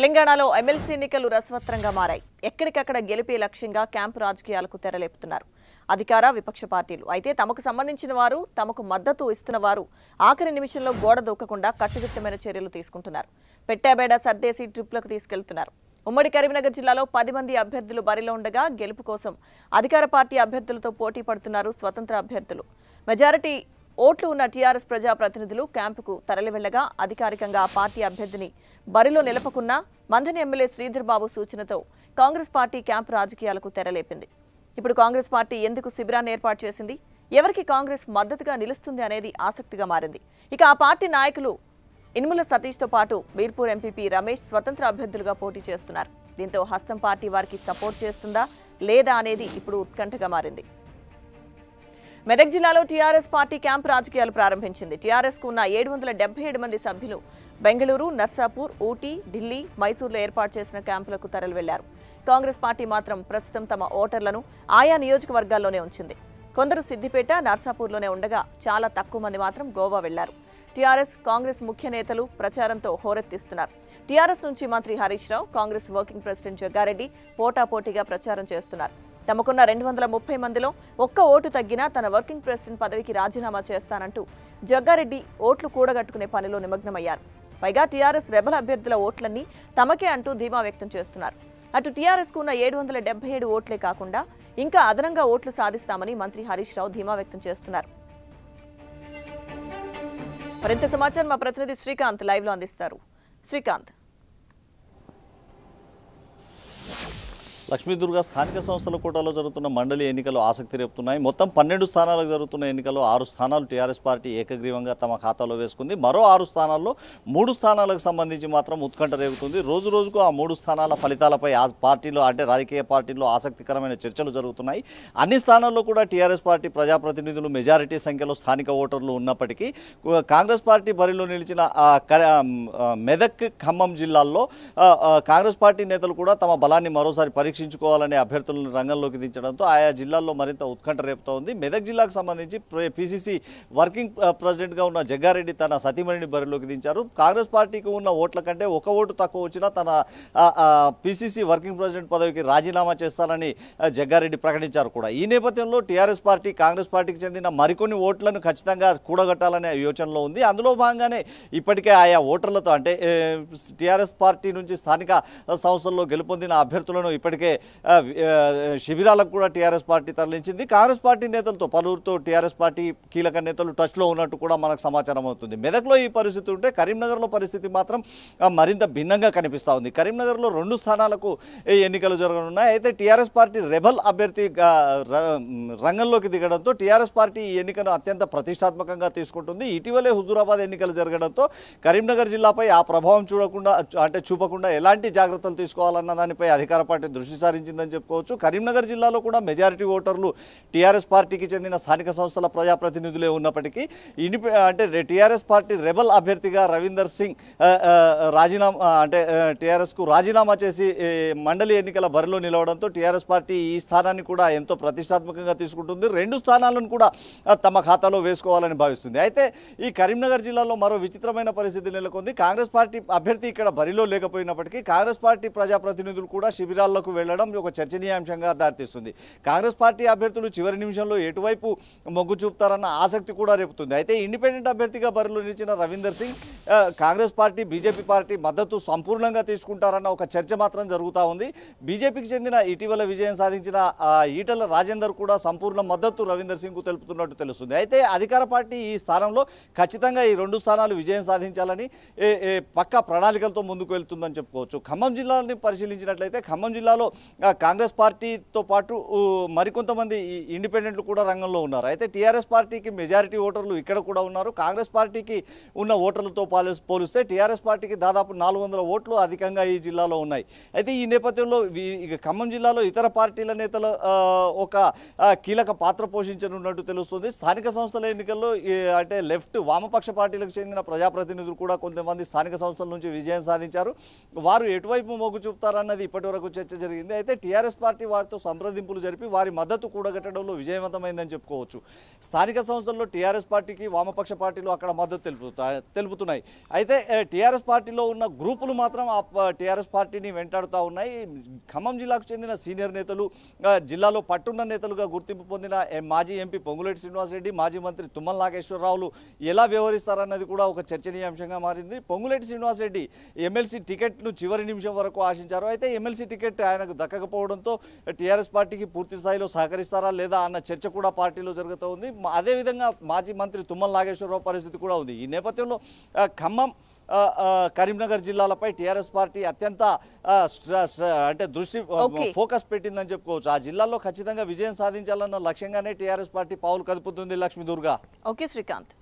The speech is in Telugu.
తెలంగాణలో ఎమ్మెల్సీ ఎన్నికలు రసవత్రంగా మారాయి ఎక్కడికక్కడ గెలిపే లక్ష్యంగా క్యాంపు రాజకీయాలకు తెరలేపుతున్నారు అధికార విపక్ష పార్టీలు అయితే తమకు సంబంధించిన వారు తమకు మద్దతు ఇస్తున్న వారు ఆఖరి నిమిషంలో గోడ దూకకుండా కట్టుదిట్టమైన చర్యలు తీసుకుంటున్నారు పెట్టాబేడ సర్దేసి ట్రిప్లకు తీసుకెళ్తున్నారు ఉమ్మడి కరీంనగర్ జిల్లాలో పది మంది అభ్యర్థులు బరిలో ఉండగా గెలుపు కోసం అధికార పార్టీ అభ్యర్థులతో పోటీ పడుతున్నారు స్వతంత్ర అభ్యర్థులు మెజారిటీ ఓట్లు ఉన్న టీఆర్ఎస్ ప్రజాప్రతినిధులు క్యాంపుకు వెళ్లగా అధికారికంగా పార్టీ అభ్యర్థిని బరిలో నిలపకున్న మందని ఎమ్మెల్యే శ్రీధర్ బాబు సూచనతో కాంగ్రెస్ పార్టీ క్యాంపు రాజకీయాలకు తెరలేపింది ఇప్పుడు కాంగ్రెస్ పార్టీ ఎందుకు శిబిరాన్ని ఏర్పాటు చేసింది ఎవరికి కాంగ్రెస్ మద్దతుగా నిలుస్తుంది అనేది ఆసక్తిగా మారింది ఇక ఆ పార్టీ నాయకులు ఇనుముల సతీష్తో పాటు బీర్పూర్ ఎంపీపీ రమేష్ స్వతంత్ర అభ్యర్థులుగా పోటీ చేస్తున్నారు దీంతో హస్తం పార్టీ వారికి సపోర్ట్ చేస్తుందా లేదా అనేది ఇప్పుడు ఉత్కంఠగా మారింది మెదక్ జిల్లాలో టీఆర్ఎస్ పార్టీ క్యాంప్ రాజకీయాలు ప్రారంభించింది టీఆర్ఎస్ కు ఉన్న ఏడు వందల ఏడు మంది సభ్యులు బెంగళూరు నర్సాపూర్ ఊటీ ఢిల్లీ మైసూర్లో ఏర్పాటు చేసిన క్యాంపులకు తరలివెళ్లారు కాంగ్రెస్ పార్టీ మాత్రం ప్రస్తుతం తమ ఓటర్లను ఆయా నియోజకవర్గాల్లోనే ఉంచింది కొందరు సిద్దిపేట నర్సాపూర్లోనే ఉండగా చాలా తక్కువ మంది మాత్రం గోవా వెళ్లారు టీఆర్ఎస్ కాంగ్రెస్ ముఖ్య నేతలు ప్రచారంతో హోరెత్తిస్తున్నారు టీఆర్ఎస్ నుంచి మంత్రి హరీష్ రావు కాంగ్రెస్ వర్కింగ్ ప్రెసిడెంట్ జగ్గారెడ్డి పోటాపోటీగా ప్రచారం చేస్తున్నారు తమకున్న రెండు వందల ముప్పై మందిలో ఒక్క ఓటు తగ్గినా తన వర్కింగ్ ప్రెసిడెంట్ పదవికి రాజీనామా చేస్తానంటూ జగ్గారెడ్డి ఓట్లు కూడగట్టుకునే పనిలో నిమగ్నమయ్యారు పైగా టీఆర్ఎస్ రెబల్ అభ్యర్థుల ఓట్లన్నీ తమకే అంటూ ధీమా వ్యక్తం చేస్తున్నారు అటు టీఆర్ఎస్కు ఉన్న ఏడు వందల డెబ్బై ఏడు ఓట్లే కాకుండా ఇంకా అదనంగా ఓట్లు సాధిస్తామని మంత్రి హరీష్ రావు ధీమా వ్యక్తం చేస్తున్నారు మరింత సమాచారం మా ప్రతినిధి శ్రీకాంత్ లైవ్లో అందిస్తారు శ్రీకాంత్ లక్ష్మీదుర్గ స్థానిక సంస్థల కోటాలో జరుగుతున్న మండలి ఎన్నికలు ఆసక్తి రేపుతున్నాయి మొత్తం పన్నెండు స్థానాలకు జరుగుతున్న ఎన్నికల్లో ఆరు స్థానాలు టీఆర్ఎస్ పార్టీ ఏకగ్రీవంగా తమ ఖాతాలో వేసుకుంది మరో ఆరు స్థానాల్లో మూడు స్థానాలకు సంబంధించి మాత్రం ఉత్కంఠ రేగుతుంది రోజు రోజుకు ఆ మూడు స్థానాల ఫలితాలపై ఆ పార్టీలో అంటే రాజకీయ పార్టీల్లో ఆసక్తికరమైన చర్చలు జరుగుతున్నాయి అన్ని స్థానాల్లో కూడా టీఆర్ఎస్ పార్టీ ప్రజాప్రతినిధులు మెజారిటీ సంఖ్యలో స్థానిక ఓటర్లు ఉన్నప్పటికీ కాంగ్రెస్ పార్టీ బరిలో నిలిచిన మెదక్ ఖమ్మం జిల్లాల్లో కాంగ్రెస్ పార్టీ నేతలు కూడా తమ బలాన్ని మరోసారి పరీక్ష పరీక్షించుకోవాలనే అభ్యర్థులను రంగంలోకి దించడంతో ఆయా జిల్లాల్లో మరింత ఉత్కంఠ రేపుతూ ఉంది మెదక్ జిల్లాకు సంబంధించి పీసీసీ వర్కింగ్ ప్రెసిడెంట్గా ఉన్న జగ్గారెడ్డి తన సతీమణిని బరిలోకి దించారు కాంగ్రెస్ పార్టీకి ఉన్న ఓట్ల కంటే ఒక ఓటు తక్కువ వచ్చినా తన పీసీసీ వర్కింగ్ ప్రెసిడెంట్ పదవికి రాజీనామా చేస్తానని జగ్గారెడ్డి ప్రకటించారు కూడా ఈ నేపథ్యంలో టీఆర్ఎస్ పార్టీ కాంగ్రెస్ పార్టీకి చెందిన మరికొన్ని ఓట్లను ఖచ్చితంగా కూడగట్టాలనే యోచనలో ఉంది అందులో భాగంగానే ఇప్పటికే ఆయా ఓటర్లతో అంటే టీఆర్ఎస్ పార్టీ నుంచి స్థానిక సంస్థల్లో గెలుపొందిన అభ్యర్థులను ఇప్పటికే శిబిరాలకు కూడా టీఆర్ఎస్ పార్టీ తరలించింది కాంగ్రెస్ పార్టీ నేతలతో పలువురితో టీఆర్ఎస్ పార్టీ కీలక నేతలు టచ్లో ఉన్నట్టు కూడా మనకు సమాచారం అవుతుంది మెదక్లో ఈ పరిస్థితి ఉంటే కరీంనగర్లో పరిస్థితి మాత్రం మరింత భిన్నంగా కనిపిస్తూ ఉంది కరీంనగర్లో రెండు స్థానాలకు ఎన్నికలు జరగనున్నాయి అయితే టీఆర్ఎస్ పార్టీ రెబల్ అభ్యర్థి రంగంలోకి దిగడంతో టీఆర్ఎస్ పార్టీ ఈ ఎన్నికను అత్యంత ప్రతిష్టాత్మకంగా తీసుకుంటుంది ఇటీవలే హుజూరాబాద్ ఎన్నికలు జరగడంతో కరీంనగర్ జిల్లాపై ఆ ప్రభావం చూడకుండా అంటే చూపకుండా ఎలాంటి జాగ్రత్తలు తీసుకోవాలన్న దానిపై అధికార పార్టీ దృష్టి సారించిందని చెప్పుకోవచ్చు కరీంనగర్ జిల్లాలో కూడా మెజారిటీ ఓటర్లు టీఆర్ఎస్ పార్టీకి చెందిన స్థానిక సంస్థల ప్రజాప్రతినిధులే ఉన్నప్పటికీ ఇండిపె అంటే టీఆర్ఎస్ పార్టీ రెబల్ అభ్యర్థిగా రవీందర్ సింగ్ రాజీనామా అంటే టీఆర్ఎస్కు రాజీనామా చేసి మండలి ఎన్నికల బరిలో నిలవడంతో టీఆర్ఎస్ పార్టీ ఈ స్థానాన్ని కూడా ఎంతో ప్రతిష్టాత్మకంగా తీసుకుంటుంది రెండు స్థానాలను కూడా తమ ఖాతాలో వేసుకోవాలని భావిస్తుంది అయితే ఈ కరీంనగర్ జిల్లాలో మరో విచిత్రమైన పరిస్థితి నెలకొంది కాంగ్రెస్ పార్టీ అభ్యర్థి ఇక్కడ బరిలో లేకపోయినప్పటికీ కాంగ్రెస్ పార్టీ ప్రజాప్రతినిధులు కూడా శిబిరాల్లోకి వెళ్ళడం వెళ్లడం ఒక చర్చనీయాంశంగా దారితీస్తుంది కాంగ్రెస్ పార్టీ అభ్యర్థులు చివరి నిమిషంలో ఎటువైపు మొగ్గు చూపుతారన్న ఆసక్తి కూడా రేపుతుంది అయితే ఇండిపెండెంట్ అభ్యర్థిగా బరిలో నిలిచిన రవీందర్ సింగ్ కాంగ్రెస్ పార్టీ బీజేపీ పార్టీ మద్దతు సంపూర్ణంగా తీసుకుంటారన్న ఒక చర్చ మాత్రం జరుగుతూ ఉంది బీజేపీకి చెందిన ఇటీవల విజయం సాధించిన ఈటల రాజేందర్ కూడా సంపూర్ణ మద్దతు రవీందర్ కు తెలుపుతున్నట్టు తెలుస్తుంది అయితే అధికార పార్టీ ఈ స్థానంలో ఖచ్చితంగా ఈ రెండు స్థానాలు విజయం సాధించాలని పక్కా ప్రణాళికలతో ముందుకు వెళ్తుందని చెప్పుకోవచ్చు ఖమ్మం జిల్లాని పరిశీలించినట్లయితే ఖమ్మం జిల్లాలో కాంగ్రెస్ పార్టీతో పాటు మరికొంతమంది ఇండిపెండెంట్లు కూడా రంగంలో ఉన్నారు అయితే టీఆర్ఎస్ పార్టీకి మెజారిటీ ఓటర్లు ఇక్కడ కూడా ఉన్నారు కాంగ్రెస్ పార్టీకి ఉన్న ఓటర్లతో పోలిస్తే టీఆర్ఎస్ పార్టీకి దాదాపు నాలుగు ఓట్లు అధికంగా ఈ జిల్లాలో ఉన్నాయి అయితే ఈ నేపథ్యంలో ఇక ఖమ్మం జిల్లాలో ఇతర పార్టీల నేతలు ఒక కీలక పాత్ర పోషించనున్నట్టు తెలుస్తుంది స్థానిక సంస్థల ఎన్నికల్లో అంటే లెఫ్ట్ వామపక్ష పార్టీలకు చెందిన ప్రజాప్రతినిధులు కూడా కొంతమంది స్థానిక సంస్థల నుంచి విజయం సాధించారు వారు ఎటువైపు మొగ్గు చూపుతారన్నది ఇప్పటి వరకు చర్చ జరిగింది జరిగింది అయితే టీఆర్ఎస్ పార్టీ వారితో సంప్రదింపులు జరిపి వారి మద్దతు కూడగట్టడంలో విజయవంతమైందని చెప్పుకోవచ్చు స్థానిక సంస్థల్లో టీఆర్ఎస్ పార్టీకి వామపక్ష పార్టీలు అక్కడ మద్దతు తెలుపు తెలుపుతున్నాయి అయితే టీఆర్ఎస్ పార్టీలో ఉన్న గ్రూపులు మాత్రం ఆ టీఆర్ఎస్ పార్టీని వెంటాడుతూ ఉన్నాయి ఖమ్మం జిల్లాకు చెందిన సీనియర్ నేతలు జిల్లాలో పట్టున్న నేతలుగా గుర్తింపు పొందిన మాజీ ఎంపీ పొంగులేటి శ్రీనివాసరెడ్డి మాజీ మంత్రి తుమ్మల నాగేశ్వరరావులు ఎలా వ్యవహరిస్తారన్నది కూడా ఒక చర్చనీయాంశంగా మారింది పొంగులేటి శ్రీనివాసరెడ్డి ఎమ్మెల్సీ టికెట్ను చివరి నిమిషం వరకు ఆశించారు అయితే ఎమ్మెల్సీ టికెట్ ఆయన తనకు దక్కకపోవడంతో టీఆర్ఎస్ పార్టీకి పూర్తి స్థాయిలో సహకరిస్తారా లేదా అన్న చర్చ కూడా పార్టీలో జరుగుతూ ఉంది అదేవిధంగా మాజీ మంత్రి తుమ్మల నాగేశ్వరరావు పరిస్థితి కూడా ఉంది ఈ నేపథ్యంలో ఖమ్మం కరీంనగర్ జిల్లాలపై టీఆర్ఎస్ పార్టీ అత్యంత అంటే దృష్టి ఫోకస్ పెట్టిందని చెప్పుకోవచ్చు ఆ జిల్లాలో ఖచ్చితంగా విజయం సాధించాలన్న లక్ష్యంగానే టీఆర్ఎస్ పార్టీ పావులు కదుపుతుంది లక్ష్మీ దుర్గా ఓకే శ్రీకాంత్